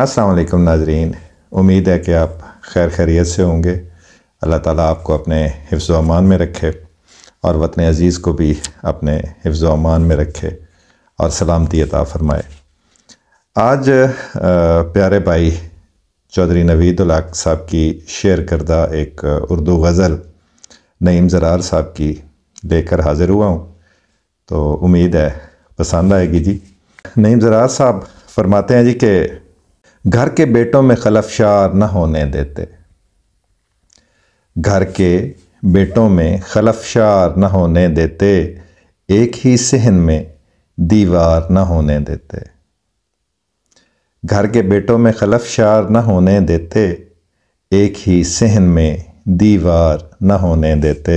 असलकम नाजरीन उम्मीद है कि आप खैर खैरियत से होंगे अल्लाह ताला आपको अपने हिफ्ज़ अमान में रखे और वतन अज़ीज़ को भी अपने हिफ्ज़ अमान में रखे और सलामती अता फ़रमाए आज प्यारे भाई चौधरी नवीद उलाक साहब की शेयर करदा एक उर्दू गज़ल नईम ज़रार साहब की लेकर हाज़िर हुआ हूँ तो उम्मीद है पसंद आएगी जी नईम ज़रार साहब फरमाते हैं जी कि घर के बेटों में खलफशार न होने देते घर के बेटों में खलफशार न होने देते एक ही सहन में दीवार न होने देते घर के बेटों में खलफशार न होने देते एक ही सहन में दीवार न होने देते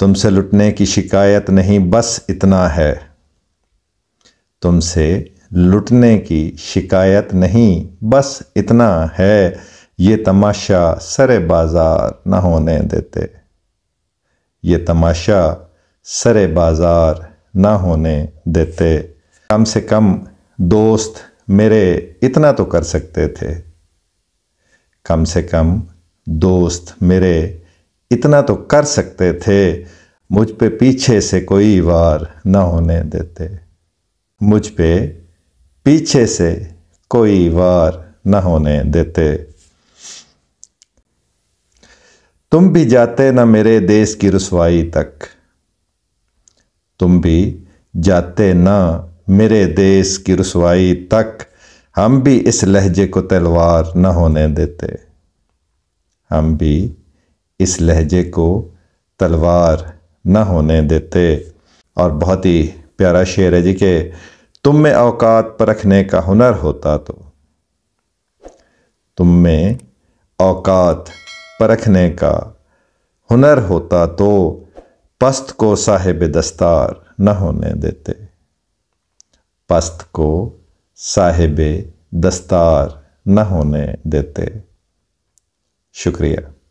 तुमसे लुटने की शिकायत नहीं बस इतना है तुमसे लुटने की शिकायत नहीं बस इतना है ये तमाशा सरे बाज़ार न होने देते ये तमाशा सरे बाज़ार न होने देते कम से कम दोस्त मेरे इतना तो कर सकते थे कम से कम दोस्त मेरे इतना तो कर सकते थे मुझ पे पीछे से कोई वार न होने देते मुझ पे पीछे से कोई वार न होने देते तुम भी जाते न मेरे देश की रसवाई तक तुम भी जाते न मेरे देश की रसवाई तक हम भी इस लहजे को तलवार न होने देते हम भी इस लहजे को तलवार न होने देते और बहुत ही प्यारा शेर है जी के तुम में औकात परखने का हुनर होता तो तुम में औकात परखने का हुनर होता तो पस्त को साहेब दस्तार न होने देते पस्त को साहेब दस्तार न होने देते शुक्रिया